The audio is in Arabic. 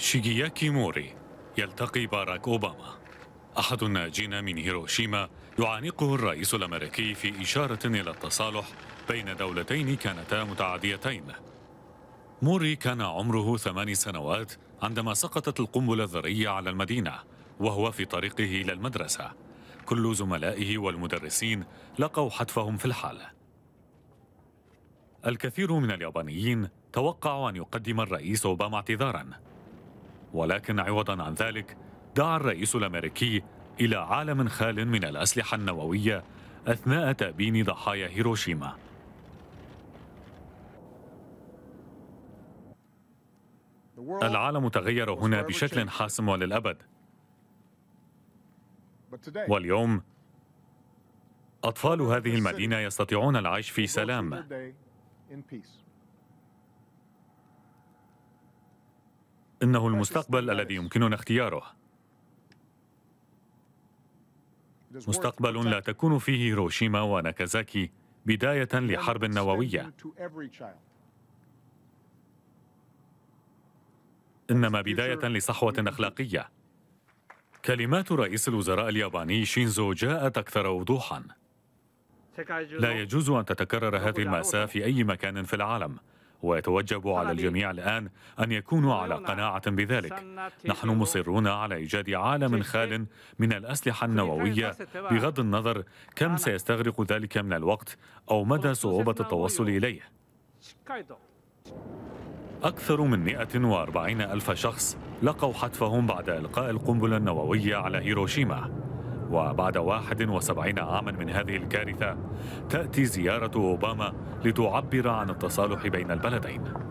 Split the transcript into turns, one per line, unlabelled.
شيجياكي موري يلتقي باراك أوباما أحد الناجين من هيروشيما يعانقه الرئيس الأمريكي في إشارة إلى التصالح بين دولتين كانتا متعاديتين موري كان عمره ثمان سنوات عندما سقطت القنبلة الذرية على المدينة وهو في طريقه إلى المدرسة كل زملائه والمدرسين لقوا حتفهم في الحالة الكثير من اليابانيين توقعوا أن يقدم الرئيس أوباما اعتذاراً ولكن عوضا عن ذلك دعا الرئيس الأمريكي إلى عالم خال من الأسلحة النووية أثناء تأبين ضحايا هيروشيما العالم تغير هنا بشكل حاسم وللأبد واليوم أطفال هذه المدينة يستطيعون العيش في سلام إنه المستقبل الذي يمكننا اختياره مستقبل لا تكون فيه هيروشيما وناكازاكي بداية لحرب نووية إنما بداية لصحوة أخلاقية كلمات رئيس الوزراء الياباني شينزو جاءت أكثر وضوحاً لا يجوز أن تتكرر هذه المأساة في أي مكان في العالم ويتوجب على الجميع الآن أن يكونوا على قناعة بذلك نحن مصرون على إيجاد عالم خال من الأسلحة النووية بغض النظر كم سيستغرق ذلك من الوقت أو مدى صعوبة التوصل إليه أكثر من 140 ألف شخص لقوا حتفهم بعد إلقاء القنبلة النووية على هيروشيما وبعد 71 عاما من هذه الكارثة تأتي زيارة أوباما لتعبر عن التصالح بين البلدين